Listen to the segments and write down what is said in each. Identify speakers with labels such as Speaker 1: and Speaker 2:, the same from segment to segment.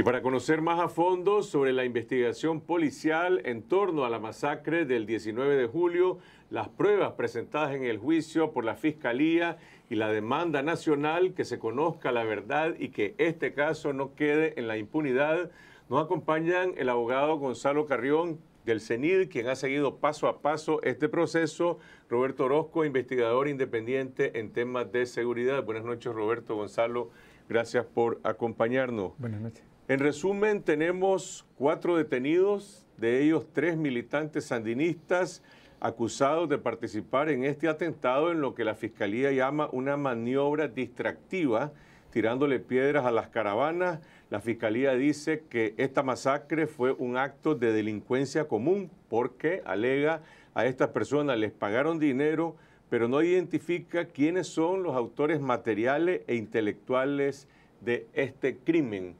Speaker 1: Y para conocer más a fondo sobre la investigación policial en torno a la masacre del 19 de julio, las pruebas presentadas en el juicio por la Fiscalía y la demanda nacional que se conozca la verdad y que este caso no quede en la impunidad, nos acompañan el abogado Gonzalo Carrión del CENID, quien ha seguido paso a paso este proceso, Roberto Orozco, investigador independiente en temas de seguridad. Buenas noches, Roberto Gonzalo. Gracias por acompañarnos. Buenas noches. En resumen, tenemos cuatro detenidos, de ellos tres militantes sandinistas acusados de participar en este atentado en lo que la Fiscalía llama una maniobra distractiva, tirándole piedras a las caravanas. La Fiscalía dice que esta masacre fue un acto de delincuencia común porque alega a estas personas les pagaron dinero, pero no identifica quiénes son los autores materiales e intelectuales de este crimen.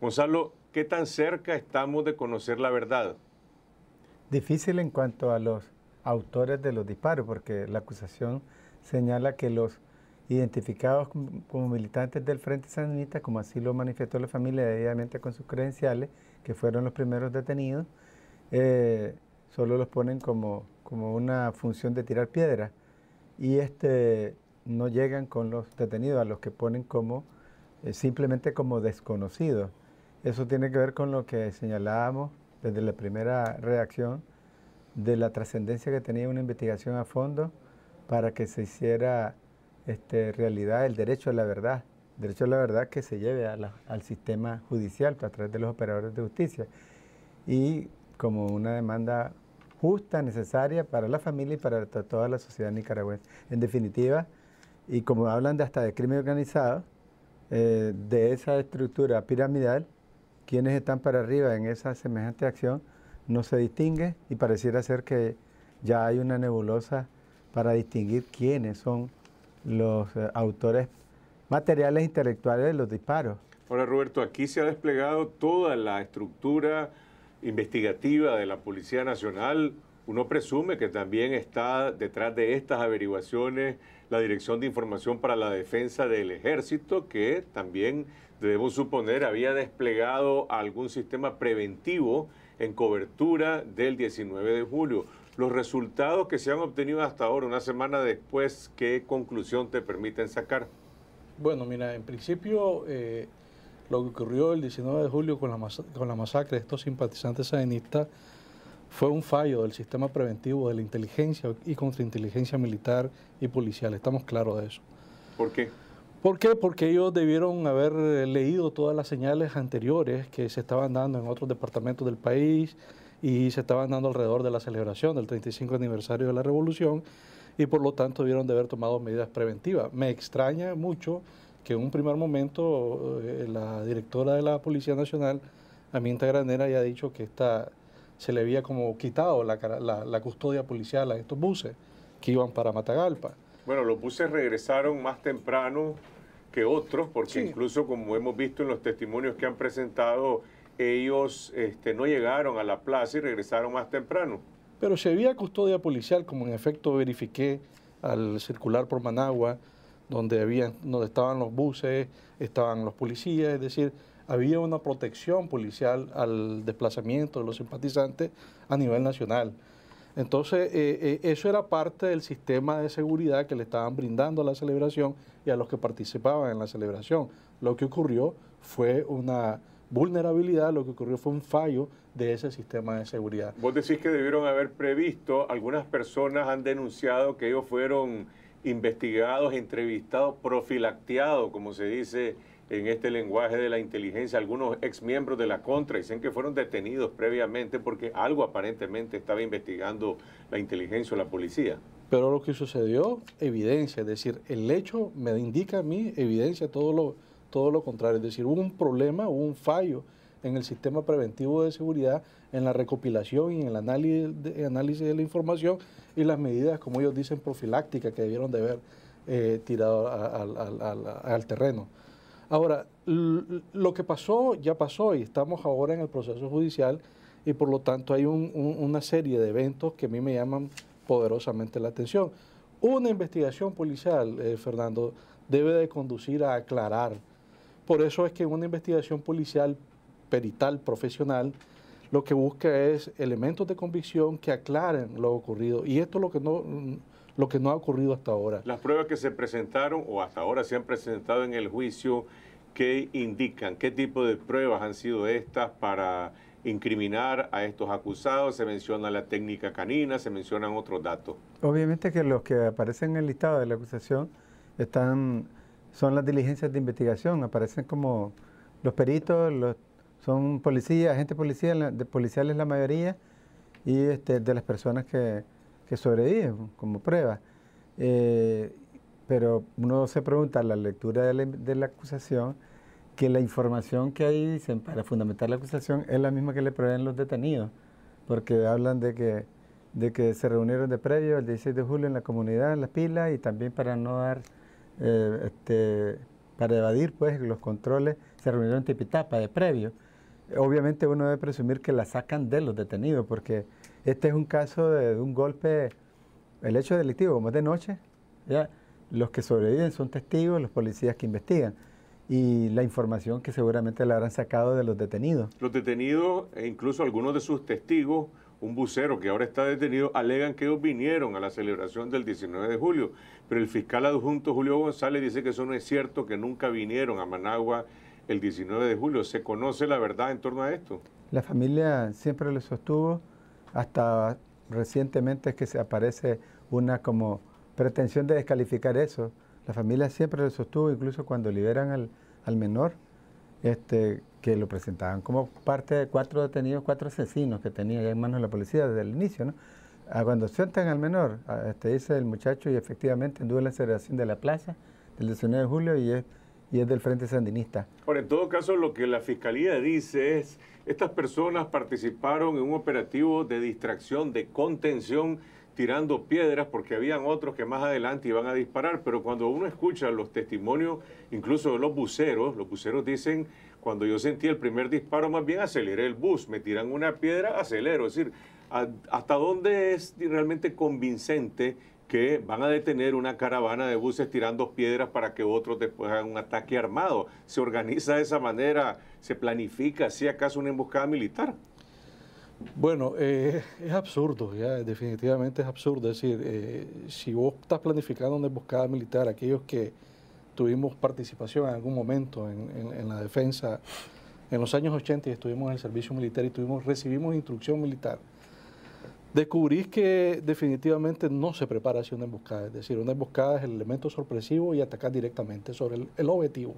Speaker 1: Gonzalo, ¿qué tan cerca estamos de conocer la verdad?
Speaker 2: Difícil en cuanto a los autores de los disparos, porque la acusación señala que los identificados como militantes del Frente Sandinista, como así lo manifestó la familia debidamente con sus credenciales, que fueron los primeros detenidos, eh, solo los ponen como, como una función de tirar piedra, y este, no llegan con los detenidos, a los que ponen como eh, simplemente como desconocidos. Eso tiene que ver con lo que señalábamos desde la primera reacción de la trascendencia que tenía una investigación a fondo para que se hiciera este, realidad el derecho a la verdad, derecho a la verdad que se lleve al sistema judicial a través de los operadores de justicia y como una demanda justa, necesaria para la familia y para toda la sociedad nicaragüense. En definitiva, y como hablan de hasta de crimen organizado, eh, de esa estructura piramidal, quienes están para arriba en esa semejante acción no se distingue y pareciera ser que ya hay una nebulosa para distinguir quiénes son los eh, autores materiales intelectuales de los disparos.
Speaker 1: Ahora, Roberto, aquí se ha desplegado toda la estructura investigativa de la Policía Nacional. Uno presume que también está detrás de estas averiguaciones la Dirección de Información para la Defensa del Ejército, que también debemos suponer había desplegado algún sistema preventivo en cobertura del 19 de julio. Los resultados que se han obtenido hasta ahora, una semana después, ¿qué conclusión te permiten sacar?
Speaker 3: Bueno, mira, en principio eh, lo que ocurrió el 19 de julio con la, con la masacre de estos simpatizantes sadenistas fue un fallo del sistema preventivo de la inteligencia y contrainteligencia militar y policial. Estamos claros de eso. ¿Por qué? Porque ellos debieron haber eh, leído todas las señales anteriores que se estaban dando en otros departamentos del país y se estaban dando alrededor de la celebración del 35 aniversario de la Revolución y por lo tanto debieron de haber tomado medidas preventivas. Me extraña mucho que en un primer momento eh, la directora de la Policía Nacional, Aminta Granera, haya dicho que esta se le había como quitado la, la, custodia policial a estos buses que iban para Matagalpa.
Speaker 1: Bueno, los buses regresaron más temprano que otros, porque incluso como hemos visto en los testimonios que han presentado, ellos este, no llegaron a la plaza y regresaron más temprano.
Speaker 3: Pero se había custodia policial, como en efecto verifiqué al circular por Managua, donde, habían, donde estaban los buses, estaban los policías, es decir, había una protección policial al desplazamiento de los simpatizantes a nivel nacional. Entonces, eh, eh, eso era parte del sistema de seguridad que le estaban brindando a la celebración y a los que participaban en la celebración. Lo que ocurrió fue una vulnerabilidad, lo que ocurrió fue un fallo de ese sistema de seguridad.
Speaker 1: Vos decís que debieron haber previsto, algunas personas han denunciado que ellos fueron investigados, entrevistados, profilacteados, como se dice en este lenguaje de la inteligencia. Algunos ex miembros de la contra dicen que fueron detenidos previamente porque algo aparentemente estaba investigando la inteligencia o la policía.
Speaker 3: Pero lo que sucedió, evidencia, es decir, el hecho me indica a mí evidencia todo lo, todo lo contrario, es decir, hubo un problema, hubo un fallo en el sistema preventivo de seguridad, en la recopilación y en el análisis de, la información y las medidas, como ellos dicen, profilácticas que debieron de haber eh, tirado al terreno. Ahora, lo que pasó ya pasó y estamos ahora en el proceso judicial y por lo tanto hay una serie de eventos que a mí me llaman poderosamente la atención. Una investigación policial, eh, Fernando, debe de conducir a aclarar. Por eso es que una investigación policial perital, profesional, lo que busca es elementos de convicción que aclaren lo ocurrido. Y esto es lo que no, lo que no ha ocurrido hasta ahora.
Speaker 1: Las pruebas que se presentaron o hasta ahora se han presentado en el juicio, ¿qué indican? ¿Qué tipo de pruebas han sido estas para incriminar a estos acusados? Se menciona la técnica canina, se mencionan otros datos.
Speaker 2: Obviamente que los que aparecen en el listado de la acusación están son las diligencias de investigación, aparecen como los peritos, los, son policías, agentes policía, policiales la mayoría, y este, de las personas que, que sobrevive como prueba. Eh, pero uno se pregunta a la lectura de la, acusación que la información que ahí dicen para fundamentar la acusación es la misma que le proveen los detenidos, porque hablan de que, de que se reunieron de previo el 16 de julio en la comunidad, en las pilas, y también para no dar, eh, este, para evadir pues los controles, se reunieron en Tipitapa de previo. Obviamente uno debe presumir que la sacan de los detenidos, porque este es un caso de, un golpe, el hecho delictivo, como es de noche, los que sobreviven son testigos, los policías que investigan y la información que seguramente la habrán sacado de los detenidos.
Speaker 1: Los detenidos e incluso algunos de sus testigos, un bucero que ahora está detenido, alegan que ellos vinieron a la celebración del 19 de julio, pero el fiscal adjunto Julio González dice que eso no es cierto, que nunca vinieron a Managua el 19 de julio. ¿Se conoce la verdad en torno a esto?
Speaker 2: La familia siempre lo sostuvo hasta recientemente es que se aparece una como pretensión de descalificar eso. La familia siempre lo sostuvo, incluso cuando liberan al, menor, este, que lo presentaban como parte de cuatro detenidos, cuatro asesinos que tenían en manos de la policía desde el inicio. ¿no? Ah, cuando sueltan al menor, ah, este, dice el muchacho, y efectivamente anduvo en la celebración de la plaza del 19 de julio y es y es del Frente Sandinista.
Speaker 1: Ahora, en todo caso, lo que la Fiscalía dice es, estas personas participaron en un operativo de distracción, de contención, tirando piedras, porque habían otros que más adelante iban a disparar, pero cuando uno escucha los testimonios, incluso de los buceros, los buceros dicen, cuando yo sentí el primer disparo, más bien aceleré el bus, me tiran una piedra, acelero, es decir, ¿Hasta dónde es realmente convincente que van a detener una caravana de buses tirando piedras para que otros después hagan un ataque armado. ¿Se organiza de esa manera? ¿Se planifica si acaso una emboscada militar?
Speaker 3: Bueno, eh, es absurdo, ya definitivamente es absurdo. Es decir, eh, si vos estás planificando una emboscada militar, aquellos que tuvimos participación en algún momento en, la defensa, en los años 80 y estuvimos en el servicio militar y tuvimos, recibimos instrucción militar Descubrí que definitivamente no se prepara hacia una emboscada. Es decir, una emboscada es el elemento sorpresivo y atacar directamente sobre el, objetivo.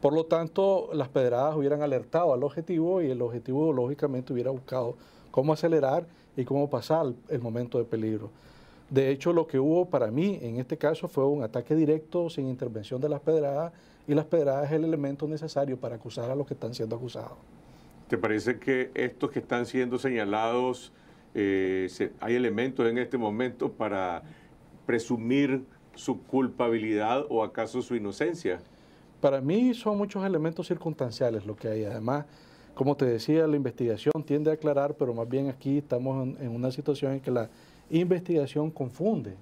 Speaker 3: Por lo tanto, las pedradas hubieran alertado al objetivo y el objetivo lógicamente hubiera buscado cómo acelerar y cómo pasar el momento de peligro. De hecho, lo que hubo para mí en este caso fue un ataque directo sin intervención de las pedradas y las pedradas es el elemento necesario para acusar a los que están siendo acusados.
Speaker 1: ¿Te parece que estos que están siendo señalados eh, hay elementos en este momento para presumir su culpabilidad o acaso su inocencia?
Speaker 3: Para mí son muchos elementos circunstanciales lo que hay. Además, como te decía, la investigación tiende a aclarar, pero más bien aquí estamos en, una situación en que la investigación confunde.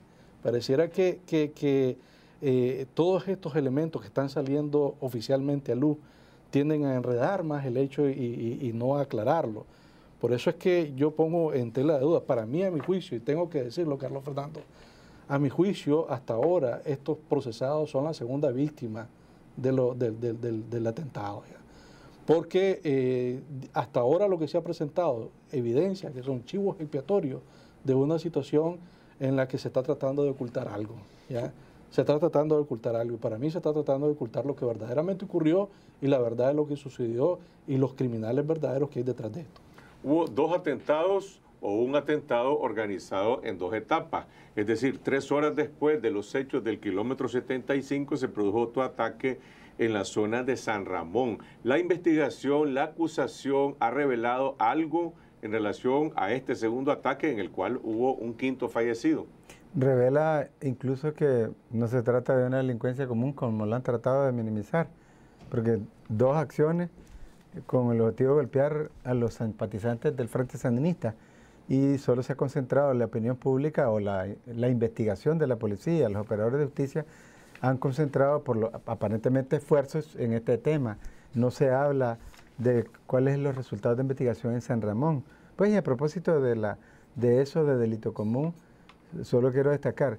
Speaker 3: Pareciera que, eh, todos estos elementos que están saliendo oficialmente a luz tienden a enredar más el hecho y, y no a aclararlo. Por eso es que yo pongo en tela de duda, para mí a mi juicio, y tengo que decirlo, Carlos Fernando, a mi juicio hasta ahora estos procesados son la segunda víctima de del, atentado. Porque eh, hasta ahora lo que se ha presentado, evidencia que son chivos expiatorios de una situación en la que se está tratando de ocultar algo. ¿ya? Se está tratando de ocultar algo. Y para mí se está tratando de ocultar lo que verdaderamente ocurrió y la verdad de lo que sucedió y los criminales verdaderos que hay detrás de esto
Speaker 1: hubo dos atentados o un atentado organizado en dos etapas. Es decir, tres horas después de los hechos del kilómetro 75 se produjo otro ataque en la zona de San Ramón. La investigación, la acusación ha revelado algo en relación a este segundo ataque en el cual hubo un quinto fallecido.
Speaker 2: Revela incluso que no se trata de una delincuencia común como la han tratado de minimizar, porque dos acciones con el objetivo de golpear a los simpatizantes del Frente Sandinista y solo se ha concentrado la opinión pública o la, investigación de la policía, los operadores de justicia han concentrado por aparentemente esfuerzos en este tema. No se habla de cuáles son los resultados de investigación en San Ramón. Pues y a propósito de, la, de eso de delito común, solo quiero destacar,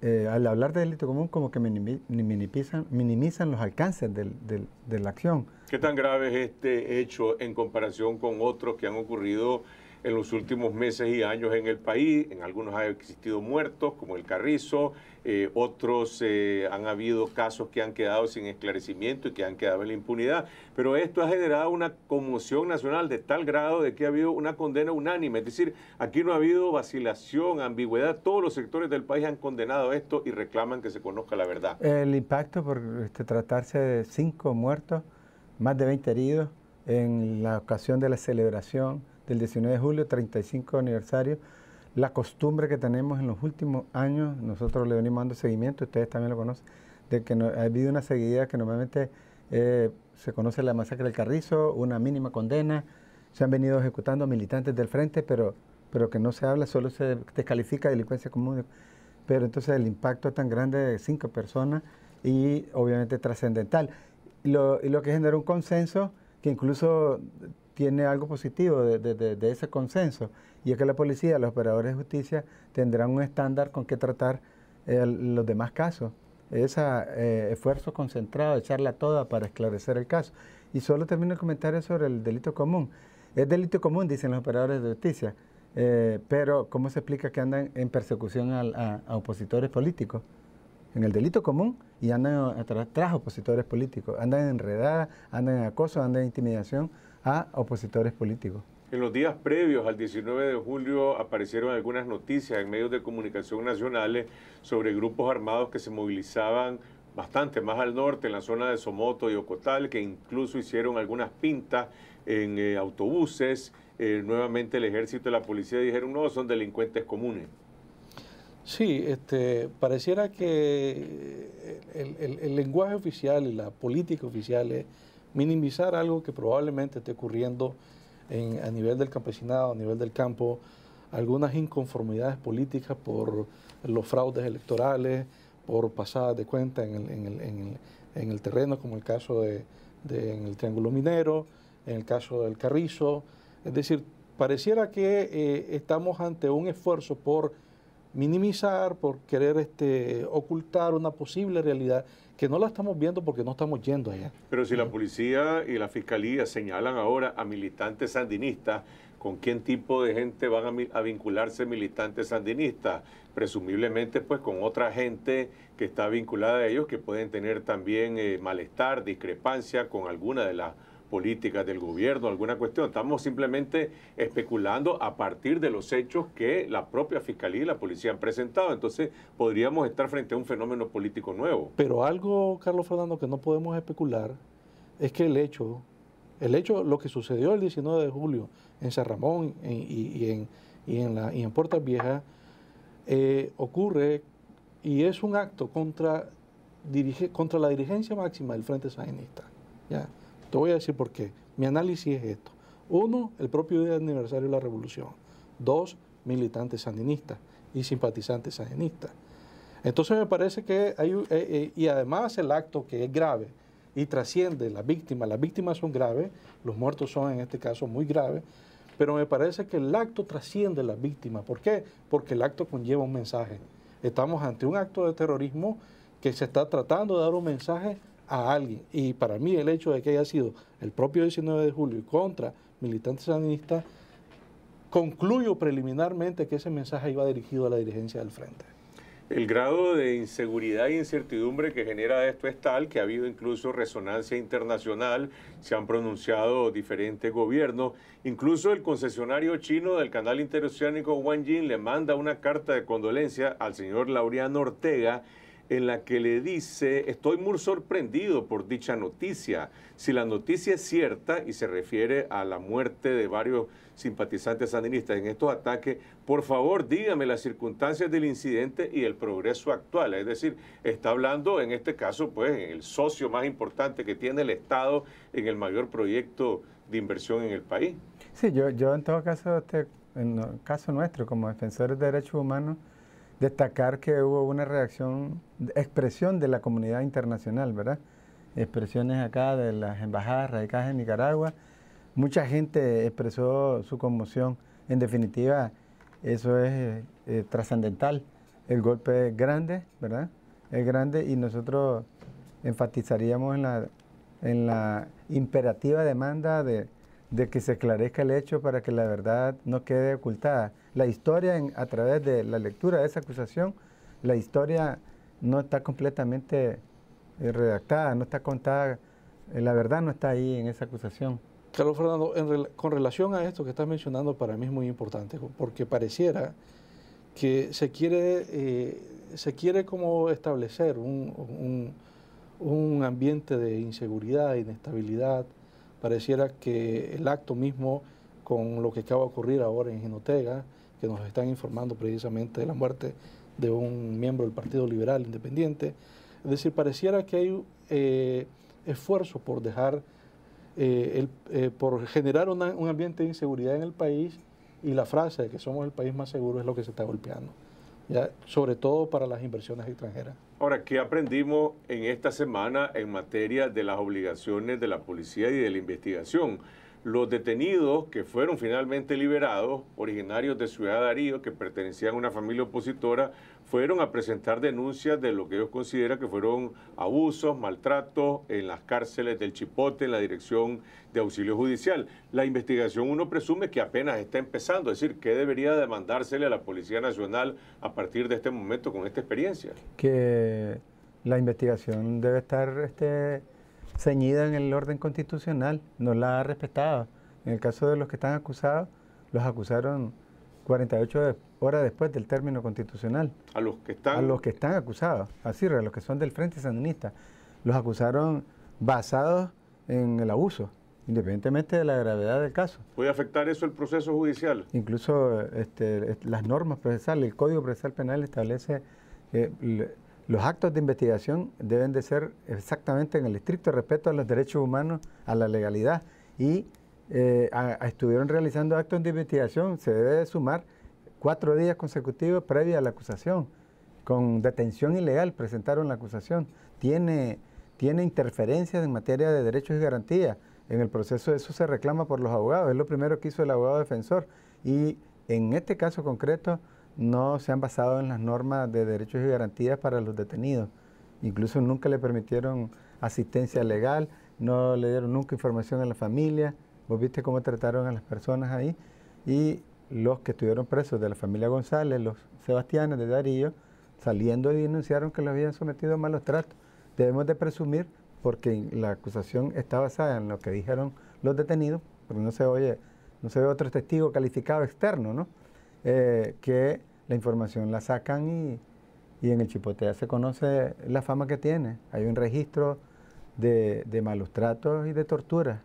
Speaker 2: eh, al hablar de delito común, como que minimizan, minimizan los alcances de la acción.
Speaker 1: ¿Qué tan grave es este hecho en comparación con otros que han ocurrido en los últimos meses y años en el país. En algunos ha existido muertos, como el Carrizo, eh, otros eh, han habido casos que han quedado sin esclarecimiento y que han quedado en la impunidad. Pero esto ha generado una conmoción nacional de tal grado de que ha habido una condena unánime. Es decir, aquí no ha habido vacilación, ambigüedad. Todos los sectores del país han condenado esto y reclaman que se conozca la
Speaker 2: verdad. El impacto por este, tratarse de cinco muertos, más de 20 heridos en la ocasión de la celebración el 19 de julio, 35 aniversario. La costumbre que tenemos en los últimos años, nosotros le venimos dando seguimiento, ustedes también lo conocen, de que ha habido una seguida que normalmente eh, se conoce la masacre del Carrizo, una mínima condena, se han venido ejecutando militantes del frente, pero, pero que no se habla, solo se descalifica delincuencia común. Pero entonces el impacto tan grande de cinco personas y obviamente trascendental. y lo que genera un consenso que incluso tiene algo positivo de, ese consenso, y es que la policía, los operadores de justicia tendrán un estándar con qué tratar eh, los demás casos. Ese eh, esfuerzo concentrado, echarla toda para esclarecer el caso. Y solo termino el comentario sobre el delito común. Es delito común, dicen los operadores de justicia, eh, pero ¿cómo se explica que andan en persecución a, opositores políticos? en el delito común y andan atrás, opositores políticos, andan enredadas, andan en acoso, andan en intimidación a opositores políticos.
Speaker 1: En los días previos al 19 de julio aparecieron algunas noticias en medios de comunicación nacionales sobre grupos armados que se movilizaban bastante más al norte, en la zona de Somoto y Ocotal, que incluso hicieron algunas pintas en eh, autobuses. Eh, nuevamente el ejército y la policía dijeron, no, son delincuentes comunes.
Speaker 3: Sí, este, pareciera que el, el lenguaje oficial y la política oficial es minimizar algo que probablemente esté ocurriendo a nivel del campesinado, a nivel del campo, algunas inconformidades políticas por los fraudes electorales, por pasadas de cuenta en el, terreno, como el caso de, en el Triángulo Minero, en el caso del Carrizo. Es decir, pareciera que eh, estamos ante un esfuerzo por minimizar, por querer este, ocultar una posible realidad que no la estamos viendo porque no estamos yendo allá.
Speaker 1: Pero si la policía y la fiscalía señalan ahora a militantes sandinistas, ¿con qué tipo de gente van a, vincularse militantes sandinistas? Presumiblemente pues con otra gente que está vinculada a ellos que pueden tener también eh, malestar, discrepancia con alguna de las políticas del gobierno, alguna cuestión. Estamos simplemente especulando a partir de los hechos que la propia Fiscalía y la Policía han presentado. Entonces podríamos estar frente a un fenómeno político nuevo.
Speaker 3: Pero algo, Carlos Fernando, que no podemos especular es que el hecho, el hecho, lo que sucedió el 19 de julio en San Ramón y, en, y, en en Puertas Viejas, eh, ocurre y es un acto contra, dirige, contra la dirigencia máxima del Frente Sandinista. ¿ya? Te voy a decir por qué. Mi análisis es esto. Uno, el propio día de aniversario de la revolución. Dos, militantes sandinistas y simpatizantes sandinistas. Entonces me parece que hay, eh, eh, y además el acto que es grave y trasciende la víctima. las víctimas son graves, los muertos son en este caso muy graves, pero me parece que el acto trasciende las víctima. ¿Por qué? Porque el acto conlleva un mensaje. Estamos ante un acto de terrorismo que se está tratando de dar un mensaje a alguien. Y para mí el hecho de que haya sido el propio 19 de julio contra militantes sandinistas, concluyo preliminarmente que ese mensaje iba dirigido a la dirigencia del frente.
Speaker 1: El grado de inseguridad e incertidumbre que genera esto es tal que ha habido incluso resonancia internacional, se han pronunciado diferentes gobiernos, incluso el concesionario chino del canal interoceánico Wang Jin le manda una carta de condolencia al señor Laureano Ortega en la que le dice, estoy muy sorprendido por dicha noticia. Si la noticia es cierta y se refiere a la muerte de varios simpatizantes sandinistas en estos ataques, por favor dígame las circunstancias del incidente y el progreso actual. Es decir, está hablando en este caso, pues, en el socio más importante que tiene el Estado en el mayor proyecto de inversión en el país.
Speaker 2: Sí, yo, yo en todo caso, este, en el caso nuestro, como defensores de derechos humanos, destacar que hubo una reacción, expresión de la comunidad internacional, ¿verdad? Expresiones acá de las embajadas radicadas en Nicaragua. Mucha gente expresó su conmoción. En definitiva, eso es eh, trascendental. El golpe es grande, ¿verdad? Es grande y nosotros enfatizaríamos en la imperativa demanda de de que se aclarezca el hecho para que la verdad no quede ocultada. La historia, a través de la lectura de esa acusación, la historia no está completamente eh, redactada, no está contada, eh, la verdad no está ahí en esa acusación.
Speaker 3: Carlos Fernando, con relación a esto que estás mencionando, para mí es muy importante, porque pareciera que se quiere, eh, se quiere como establecer un, un ambiente de inseguridad, inestabilidad, pareciera que el acto mismo con lo que acaba de ocurrir ahora en Ginotega, que nos están informando precisamente de la muerte de un miembro del Partido Liberal Independiente, es decir, pareciera que hay eh, esfuerzo por dejar, eh, el, eh, por generar un ambiente de inseguridad en el país y la frase de que somos el país más seguro es lo que se está golpeando, ya, sobre todo para las inversiones extranjeras.
Speaker 1: Ahora, ¿qué aprendimos en esta semana en materia de las obligaciones de la policía y de la investigación? Los detenidos que fueron finalmente liberados, originarios de Ciudad Darío, que pertenecían a una familia opositora, fueron a presentar denuncias de lo que ellos consideran que fueron abusos, maltratos en las cárceles del Chipote, en la Dirección de Auxilio Judicial. La investigación uno presume que apenas está empezando, es decir, ¿qué debería demandársele a la Policía Nacional a partir de este momento con esta experiencia?
Speaker 2: Que la investigación debe estar este, ceñida en el orden constitucional, no la ha respetado. En el caso de los que están acusados, los acusaron 48 de hora después del término constitucional. A los que están. A los que están acusados, así, a los que son del Frente Sandinista. Los acusaron basados en el abuso, independientemente de la gravedad del caso.
Speaker 1: ¿Puede afectar eso el proceso judicial?
Speaker 2: Incluso este, las normas procesales, el Código Procesal Penal establece que los actos de investigación deben de ser exactamente en el estricto respeto a los derechos humanos, a la legalidad y eh, estuvieron realizando actos de investigación, se debe sumar cuatro días consecutivos previa a la acusación, con detención ilegal presentaron la acusación. Tiene, tiene interferencias en materia de derechos y garantías. En el proceso eso se reclama por los abogados, es lo primero que hizo el abogado defensor. Y en este caso concreto no se han basado en las normas de derechos y garantías para los detenidos. Incluso nunca le permitieron asistencia legal, no le dieron nunca información a la familia. Vos viste cómo trataron a las personas ahí. Y los que estuvieron presos de la familia González, los Sebastianes de Darío, saliendo y denunciaron que los habían sometido a malos tratos. Debemos de presumir, porque la acusación está basada en lo que dijeron los detenidos, pero no se oye, no se ve otro testigo calificado externo, ¿no? Eh, que la información la sacan y, en el Chipotea se conoce la fama que tiene. Hay un registro de, de malos tratos y de torturas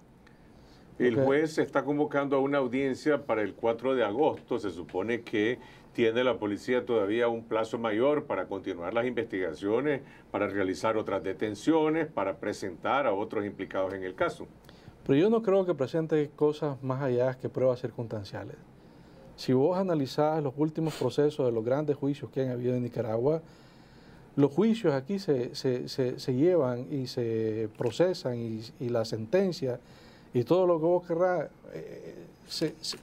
Speaker 1: el juez está convocando a una audiencia para el 4 de agosto. Se supone que tiene la policía todavía un plazo mayor para continuar las investigaciones, para realizar otras detenciones, para presentar a otros implicados en el caso.
Speaker 3: Pero yo no creo que presente cosas más allá que pruebas circunstanciales. Si vos analizás los últimos procesos de los grandes juicios que han habido en Nicaragua, los juicios aquí se, se, llevan y se procesan y la sentencia y todo lo que vos querrás eh,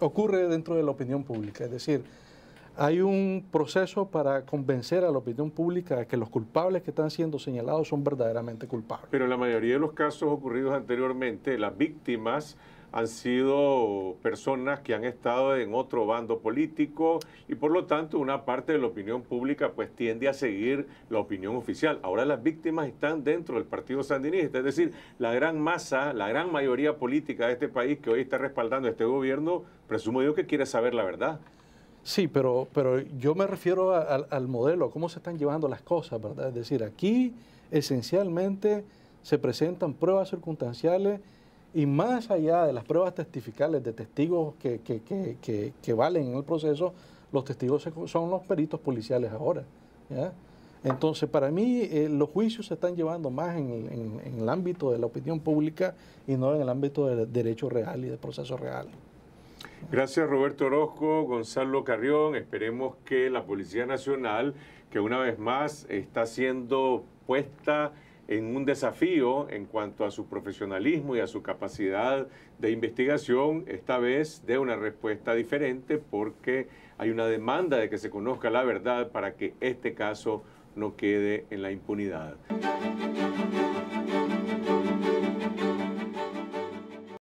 Speaker 3: ocurre dentro de la opinión pública. Es decir, hay un proceso para convencer a la opinión pública de que los culpables que están siendo señalados son verdaderamente culpables.
Speaker 1: Pero en la mayoría de los casos ocurridos anteriormente, las víctimas han sido personas que han estado en otro bando político y por lo tanto una parte de la opinión pública pues tiende a seguir la opinión oficial. Ahora las víctimas están dentro del Partido Sandinista, es decir, la gran masa, la gran mayoría política de este país que hoy está respaldando este gobierno, presumo yo que quiere saber la verdad.
Speaker 3: Sí, pero, pero yo me refiero al modelo, a cómo se están llevando las cosas, ¿verdad? Es decir, aquí esencialmente se presentan pruebas circunstanciales y más allá de las pruebas testificales de testigos que, que, valen en el proceso, los testigos son los peritos policiales ahora. Entonces, para mí, eh, los juicios se están llevando más en, el ámbito de la opinión pública y no en el ámbito del derecho real y del proceso real.
Speaker 1: Gracias Roberto Orozco, Gonzalo Carrión. Esperemos que la Policía Nacional, que una vez más está siendo puesta en un desafío en cuanto a su profesionalismo y a su capacidad de investigación, esta vez dé una respuesta diferente porque hay una demanda de que se conozca la verdad para que este caso no quede en la impunidad.